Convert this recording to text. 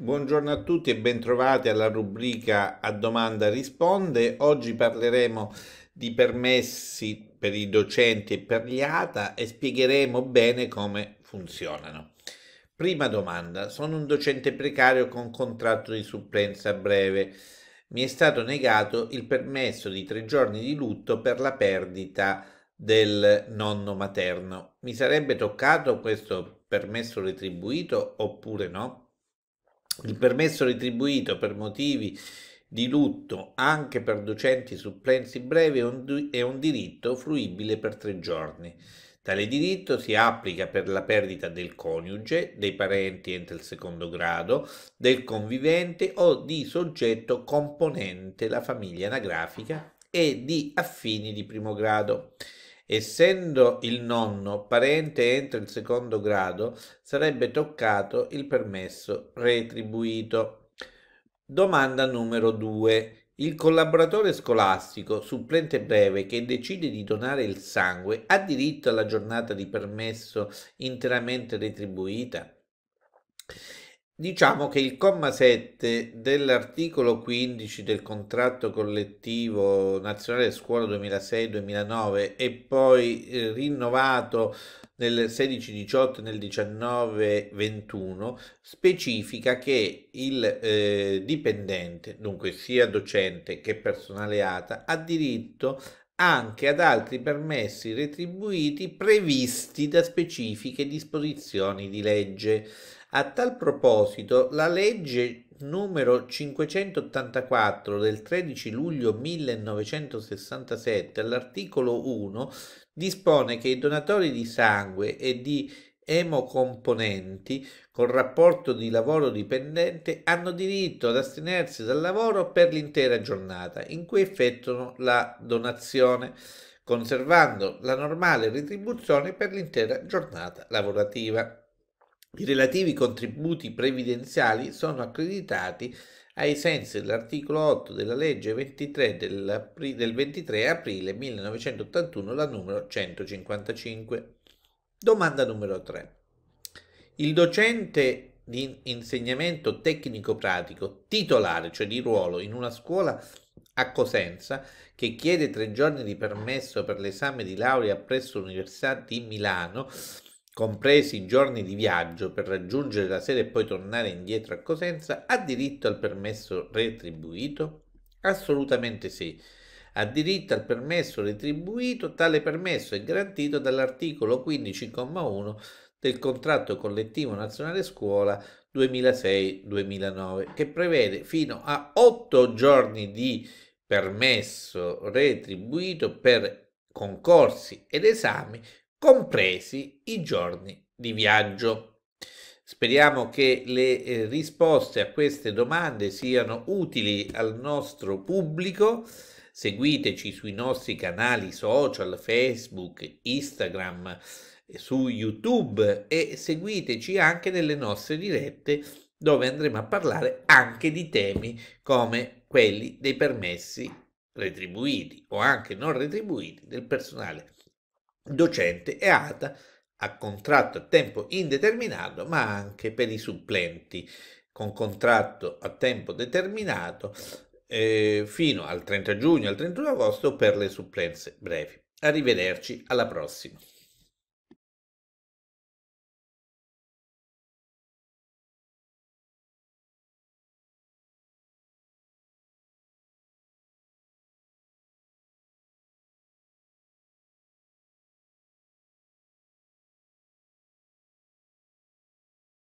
Buongiorno a tutti e bentrovati alla rubrica A domanda risponde. Oggi parleremo di permessi per i docenti e per gli ATA e spiegheremo bene come funzionano. Prima domanda, sono un docente precario con contratto di supplenza breve. Mi è stato negato il permesso di tre giorni di lutto per la perdita del nonno materno. Mi sarebbe toccato questo permesso retribuito oppure no? Il permesso retribuito per motivi di lutto anche per docenti supplensi brevi è un diritto fruibile per tre giorni. Tale diritto si applica per la perdita del coniuge, dei parenti entro il secondo grado, del convivente o di soggetto componente la famiglia anagrafica e di affini di primo grado. Essendo il nonno parente entro il secondo grado, sarebbe toccato il permesso retribuito. Domanda numero 2. Il collaboratore scolastico, supplente breve, che decide di donare il sangue, ha diritto alla giornata di permesso interamente retribuita? Diciamo che il comma 7 dell'articolo 15 del contratto collettivo nazionale scuola 2006-2009 e poi eh, rinnovato nel 16-18 e nel 19-21 specifica che il eh, dipendente, dunque sia docente che personale ATA, ha diritto anche ad altri permessi retribuiti previsti da specifiche disposizioni di legge. A tal proposito, la legge numero 584 del 13 luglio 1967 all'articolo 1 dispone che i donatori di sangue e di emocomponenti con rapporto di lavoro dipendente hanno diritto ad astenersi dal lavoro per l'intera giornata in cui effettuano la donazione, conservando la normale retribuzione per l'intera giornata lavorativa. I relativi contributi previdenziali sono accreditati ai sensi dell'articolo 8 della legge 23 del 23 aprile 1981, la numero 155. Domanda numero 3. Il docente di insegnamento tecnico-pratico, titolare, cioè di ruolo, in una scuola a Cosenza che chiede tre giorni di permesso per l'esame di laurea presso l'Università di Milano, compresi i giorni di viaggio per raggiungere la sede e poi tornare indietro a Cosenza, ha diritto al permesso retribuito? Assolutamente sì ha diritto al permesso retribuito, tale permesso è garantito dall'articolo 15,1 del contratto collettivo nazionale scuola 2006-2009 che prevede fino a 8 giorni di permesso retribuito per concorsi ed esami, compresi i giorni di viaggio. Speriamo che le eh, risposte a queste domande siano utili al nostro pubblico seguiteci sui nostri canali social, Facebook, Instagram, eh, su YouTube e seguiteci anche nelle nostre dirette dove andremo a parlare anche di temi come quelli dei permessi retribuiti o anche non retribuiti del personale docente e ATA a contratto a tempo indeterminato, ma anche per i supplenti con contratto a tempo determinato eh, fino al 30 giugno al 31 agosto per le supplenze brevi. Arrivederci, alla prossima.